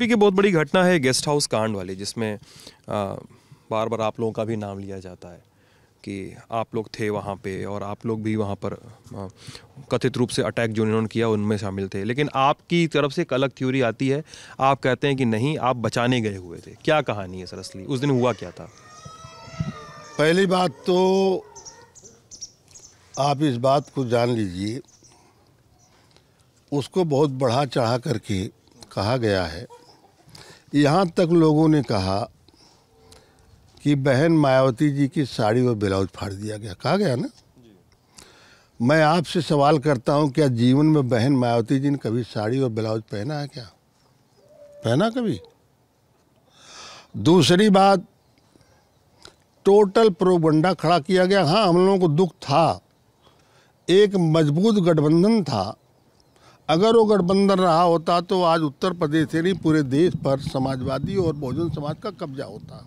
UP की बहुत बड़ी घटना है गेस्ट हाउस कांड वाली जिसमें बार बार आप लोगों का भी नाम लिया जाता है कि आप लोग थे वहाँ पे और आप लोग भी वहाँ पर कथित रूप से अटैक जो इन्होंने किया उनमें शामिल थे लेकिन आपकी तरफ से एक अलग थ्योरी आती है आप कहते हैं कि नहीं आप बचाने गए हुए थे क्या कहानी है सर असली उस दिन हुआ क्या था पहली बात तो आप इस बात को जान लीजिए उसको बहुत बढ़ा चढ़ा करके कहा गया है यहाँ तक लोगों ने कहा कि बहन मायावती जी की साड़ी और ब्लाउज फाड़ दिया गया कहा गया ना मैं आपसे सवाल करता हूँ क्या जीवन में बहन मायावती जी ने कभी साड़ी और ब्लाउज पहना है क्या पहना कभी दूसरी बात टोटल प्रोबंडा खड़ा किया गया हाँ हम लोगों को दुख था एक मजबूत गठबंधन था अगर वो गठबंधन रहा होता तो आज उत्तर प्रदेश से नहीं पूरे देश पर समाजवादी और बहुजन समाज का कब्जा होता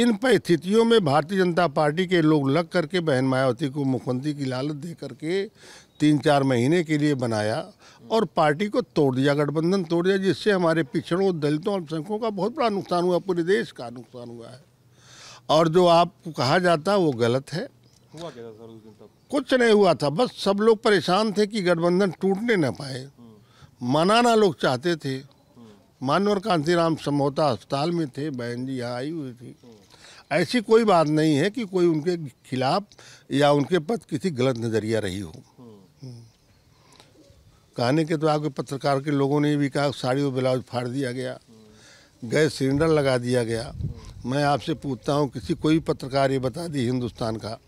इन परिस्थितियों में भारतीय जनता पार्टी के लोग लग करके बहन मायावती को मुख्यमंत्री की लालच दे करके तीन चार महीने के लिए बनाया और पार्टी को तोड़ दिया गठबंधन तोड़ दिया जिससे हमारे पिछड़ों दलितों अल्पसंख्यकों का बहुत बड़ा नुकसान हुआ पूरे देश का नुकसान हुआ है और जो आप कहा जाता है वो गलत है हुआ क्या था सर उस दिन कुछ नहीं हुआ था बस सब लोग परेशान थे कि गठबंधन टूटने ना पाए मनाना लोग चाहते थे मानवर कांतिराम समझौता अस्पताल में थे बहन जी यहाँ आई हुई थी ऐसी कोई बात नहीं है कि कोई उनके खिलाफ या उनके पद किसी गलत नज़रिया रही हो कहने के तो आपके पत्रकार के लोगों ने भी कहा साड़ी और ब्लाउज फाड़ दिया गया गैस सिलेंडर लगा दिया गया मैं आपसे पूछता हूँ किसी कोई पत्रकार ये बता दी हिंदुस्तान का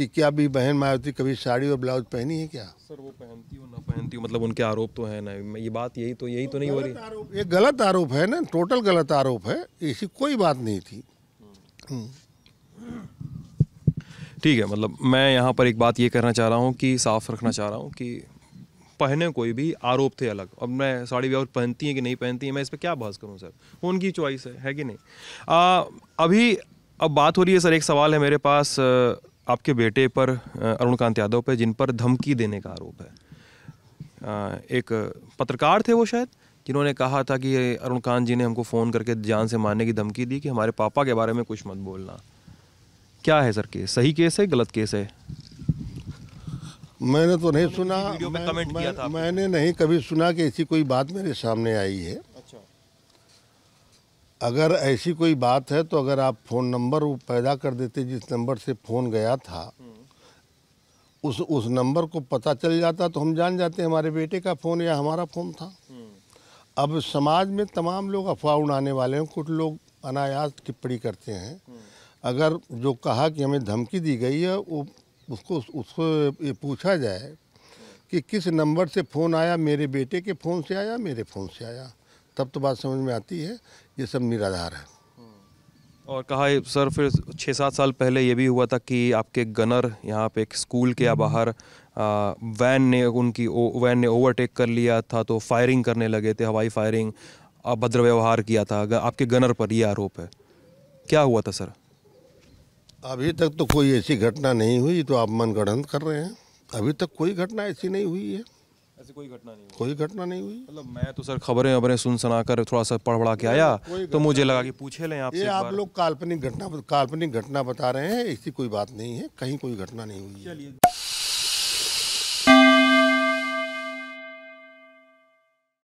कि क्या भी बहन मायावती कभी साड़ी और ब्लाउज पहनी है क्या सर वो पहनती हो ना पहनती हो मतलब उनके आरोप तो है ना ये बात यही तो यही तो, तो नहीं हो रही ये गलत आरोप है ना टोटल गलत आरोप है ऐसी कोई बात नहीं थी हम्म। ठीक है मतलब मैं यहाँ पर एक बात ये कहना चाह रहा हूँ कि साफ रखना चाह रहा हूँ कि पहने कोई भी आरोप थे अलग अब मैं साड़ी ब्लाउज पहनती हैं कि नहीं पहनती हैं मैं इस पर क्या बहस करूँ सर उनकी चॉइस है है कि नहीं आ, अभी अब बात हो रही है सर एक सवाल है मेरे पास आ, आपके बेटे पर अरुण कांत यादव पर जिन पर धमकी देने का आरोप है एक पत्रकार थे वो शायद जिन्होंने कहा था कि अरुण कांत जी ने हमको फ़ोन करके जान से मारने की धमकी दी कि हमारे पापा के बारे में कुछ मत बोलना क्या है सर केस सही केस है गलत केस है मैंने तो नहीं सुना मैं, मैं, मैंने नहीं कभी सुना कि ऐसी कोई बात मेरे सामने आई है अगर ऐसी कोई बात है तो अगर आप फ़ोन नंबर वो पैदा कर देते जिस नंबर से फ़ोन गया था उस उस नंबर को पता चल जाता तो हम जान जाते हमारे बेटे का फ़ोन या हमारा फ़ोन था अब समाज में तमाम लोग अफवाह उड़ाने वाले हैं कुछ लोग अनायास टिप्पणी करते हैं अगर जो कहा कि हमें धमकी दी गई है वो उसको उसको ये पूछा जाए कि किस नंबर से फ़ोन आया मेरे बेटे के फ़ोन से आया मेरे फ़ोन से आया तब तो बात समझ में आती है ये सब निराधार है और कहा है सर फिर छः सात साल पहले ये भी हुआ था कि आपके गनर यहाँ पे एक स्कूल के बाहर वैन ने उनकी वैन ने ओवरटेक कर लिया था तो फायरिंग करने लगे थे हवाई फायरिंग अभद्र व्यवहार किया था आपके गनर पर ये आरोप है क्या हुआ था सर अभी तक तो कोई ऐसी घटना नहीं हुई तो आप मनगढ़ंत कर रहे हैं अभी तक कोई घटना ऐसी नहीं हुई है ऐसी कोई घटना नहीं हुई कोई घटना नहीं हुई मतलब मैं तो सर खबरें वबरें सुन सुना कर थोड़ा सा पढ़ पढ़ा के आया तो मुझे लगा कि पूछे लें आप ये आप लोग काल्पनिक घटना काल्पनिक घटना बता रहे हैं ऐसी कोई बात नहीं है कहीं कोई घटना नहीं हुई चलिए